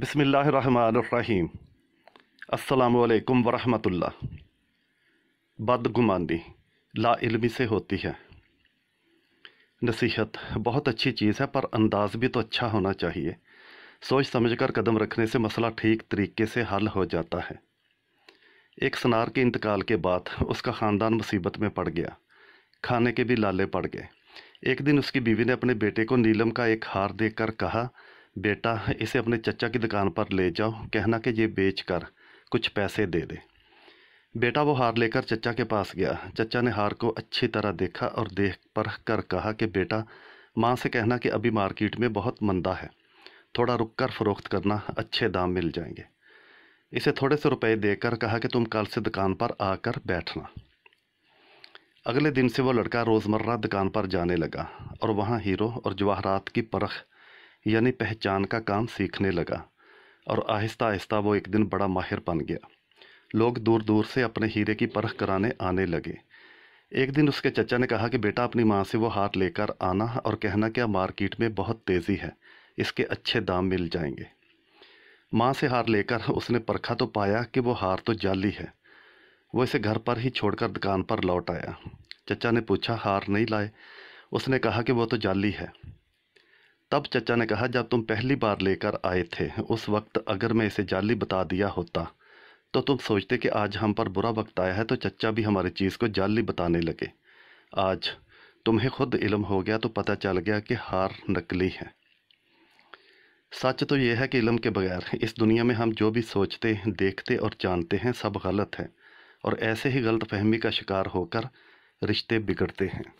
बसमीम् अल्लाम वरहमतुल्ला बदगुमानी लाइलमी से होती है नसीहत बहुत अच्छी चीज़ है पर अंदाज भी तो अच्छा होना चाहिए सोच समझ कर कदम रखने से मसला ठीक तरीके से हल हो जाता है एक सनार के इंतकाल के बाद उसका ख़ानदान मुसीबत में पड़ गया खाने के भी लाले पड़ गए एक दिन उसकी बीवी ने अपने बेटे को नीलम का एक हार कर कहा बेटा इसे अपने चचा की दुकान पर ले जाओ कहना कि ये बेच कर कुछ पैसे दे दे बेटा वो हार लेकर चचा के पास गया चचा ने हार को अच्छी तरह देखा और देख पर कर कहा कि बेटा माँ से कहना कि अभी मार्केट में बहुत मंदा है थोड़ा रुक कर फ़रोख्त करना अच्छे दाम मिल जाएंगे इसे थोड़े से रुपए देकर कहा कि तुम कल से दुकान पर आकर बैठना अगले दिन से वो लड़का रोज़मर्रा दुकान पर जाने लगा और वहाँ हीरो और जवाहरात की परख यानी पहचान का काम सीखने लगा और आहिस्ता आहिस्ता वो एक दिन बड़ा माहिर बन गया लोग दूर दूर से अपने हीरे की परख कराने आने लगे एक दिन उसके चचा ने कहा कि बेटा अपनी माँ से वो हार लेकर आना और कहना क्या मार्केट में बहुत तेज़ी है इसके अच्छे दाम मिल जाएंगे माँ से हार लेकर उसने परखा तो पाया कि वो हार तो जाली है वो इसे घर पर ही छोड़कर दुकान पर लौट आया चचा ने पूछा हार नहीं लाए उसने कहा कि वो तो जाली है तब चचा ने कहा जब तुम पहली बार लेकर आए थे उस वक्त अगर मैं इसे जाली बता दिया होता तो तुम सोचते कि आज हम पर बुरा वक्त आया है तो चचा भी हमारी चीज़ को जाली बताने लगे आज तुम्हें खुद इलम हो गया तो पता चल गया कि हार नकली है सच तो यह है कि इलम के बगैर इस दुनिया में हम जो भी सोचते देखते और जानते हैं सब गलत है और ऐसे ही गलत फहमी का शिकार होकर रिश्ते बिगड़ते हैं